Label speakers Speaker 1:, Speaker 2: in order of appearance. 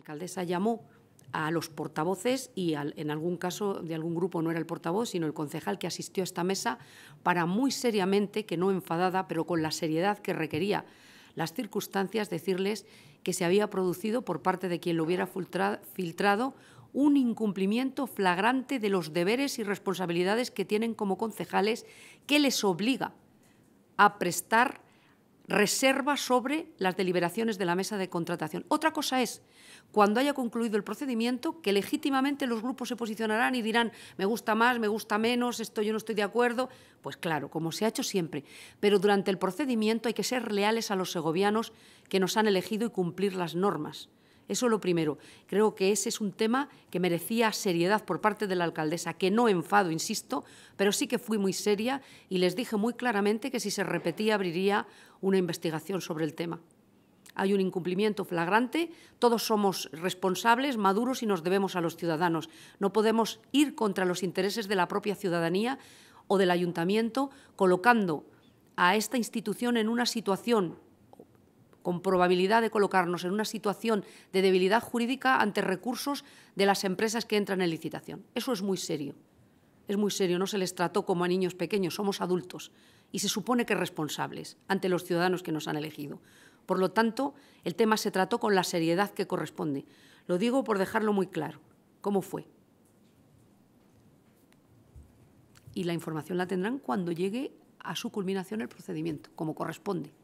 Speaker 1: alcaldesa llamó a los portavoces y en algún caso de algún grupo no era el portavoz, sino el concejal que asistió a esta mesa para muy seriamente, que no enfadada, pero con la seriedad que requería las circunstancias, decirles que se había producido por parte de quien lo hubiera filtrado un incumplimiento flagrante de los deberes y responsabilidades que tienen como concejales que les obliga a prestar reserva sobre las deliberaciones de la mesa de contratación. Otra cosa es, cuando haya concluido el procedimiento, que legítimamente los grupos se posicionarán y dirán, me gusta más, me gusta menos, esto yo no estoy de acuerdo. Pues claro, como se ha hecho siempre. Pero durante el procedimiento hay que ser leales a los segovianos que nos han elegido y cumplir las normas. Eso es lo primero. Creo que ese es un tema que merecía seriedad por parte de la alcaldesa, que no enfado, insisto, pero sí que fui muy seria y les dije muy claramente que si se repetía abriría una investigación sobre el tema. Hay un incumplimiento flagrante, todos somos responsables, maduros y nos debemos a los ciudadanos. No podemos ir contra los intereses de la propia ciudadanía o del ayuntamiento colocando a esta institución en una situación con probabilidad de colocarnos en una situación de debilidad jurídica ante recursos de las empresas que entran en licitación. Eso es muy serio, es muy serio, no se les trató como a niños pequeños, somos adultos y se supone que responsables ante los ciudadanos que nos han elegido. Por lo tanto, el tema se trató con la seriedad que corresponde. Lo digo por dejarlo muy claro. ¿Cómo fue? Y la información la tendrán cuando llegue a su culminación el procedimiento, como corresponde.